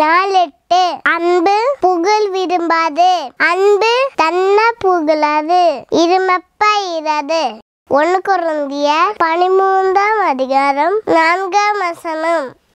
நாள் அன்பு புகழ் விரும்பாது அன்பு தன்ன புகழாது இருமப்பா ஒன்று குறந்திய பதிமூன்றாம் அதிகாரம் நான்காம் வசனம்